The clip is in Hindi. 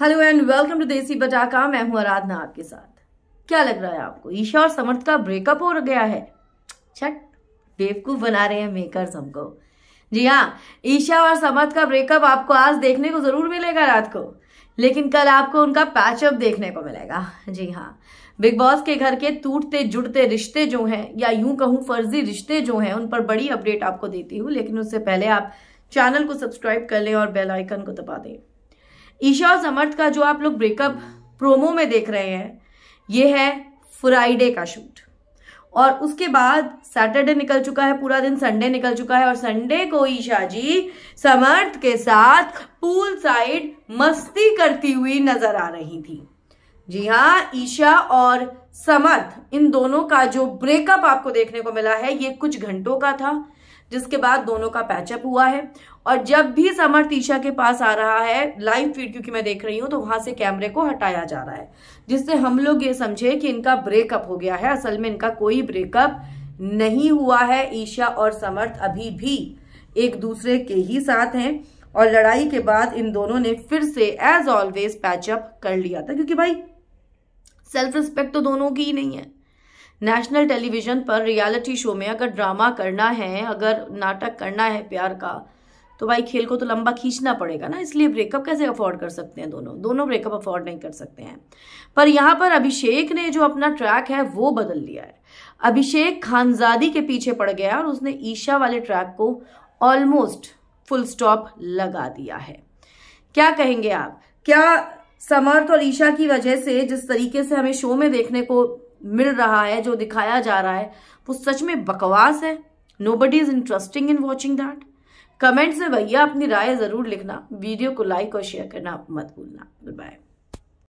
हेलो एंड वेलकम टू देसी बटाका मैं हूं आराधना आपके साथ क्या लग रहा है आपको ईशा और समर्थ का ब्रेकअप हो गया है छठ बेवकूफ बना रहे हैं मेकर्स हमको जी हाँ ईशा और समर्थ का ब्रेकअप आपको आज देखने को जरूर मिलेगा रात को लेकिन कल आपको उनका पैचअप देखने को मिलेगा जी हाँ बिग बॉस के घर के टूटते जुड़ते रिश्ते जो हैं या यूं कहूं फर्जी रिश्ते जो हैं उन पर बड़ी अपडेट आपको देती हूँ लेकिन उससे पहले आप चैनल को सब्सक्राइब कर लें और बेल आइकन को दबा दें ईशा और समर्थ का जो आप लोग ब्रेकअप प्रोमो में देख रहे हैं ये है फ्राइडे का शूट और उसके बाद सैटरडे निकल चुका है पूरा दिन संडे निकल चुका है और संडे को ईशा जी समर्थ के साथ पूल साइड मस्ती करती हुई नजर आ रही थी जी हाँ ईशा और समर्थ इन दोनों का जो ब्रेकअप आपको देखने को मिला है ये कुछ घंटों का था जिसके बाद दोनों का पैचअप हुआ है और जब भी समर तीशा के पास आ रहा है लाइव फीड क्योंकि मैं देख रही हूँ तो वहां से कैमरे को हटाया जा रहा है जिससे हम लोग ये समझे कि इनका ब्रेकअप हो गया है असल में इनका कोई ब्रेकअप नहीं हुआ है ईशा और समर्थ अभी भी एक दूसरे के ही साथ हैं और लड़ाई के बाद इन दोनों ने फिर से एज ऑलवेज पैचअप कर लिया था क्योंकि भाई सेल्फ रिस्पेक्ट तो दोनों की ही नहीं है नेशनल टेलीविज़न पर रियलिटी शो में अगर ड्रामा करना है अगर नाटक करना है प्यार का तो भाई खेल को तो लंबा खींचना पड़ेगा ना इसलिए ब्रेकअप कैसे अफोर्ड कर सकते हैं दोनों दोनों ब्रेकअप अफोर्ड नहीं कर सकते हैं पर यहाँ पर अभिषेक ने जो अपना ट्रैक है वो बदल लिया है अभिषेक खानजादी के पीछे पड़ गया और उसने ईशा वाले ट्रैक को ऑलमोस्ट फुल स्टॉप लगा दिया है क्या कहेंगे आप क्या समर्थ और ईशा की वजह से जिस तरीके से हमें शो में देखने को मिल रहा है जो दिखाया जा रहा है वो सच में बकवास है nobody is interesting in watching that comments में भैया अपनी राय ज़रूर लिखना वीडियो को लाइक और शेयर करना आप मत भूलना गुड बाय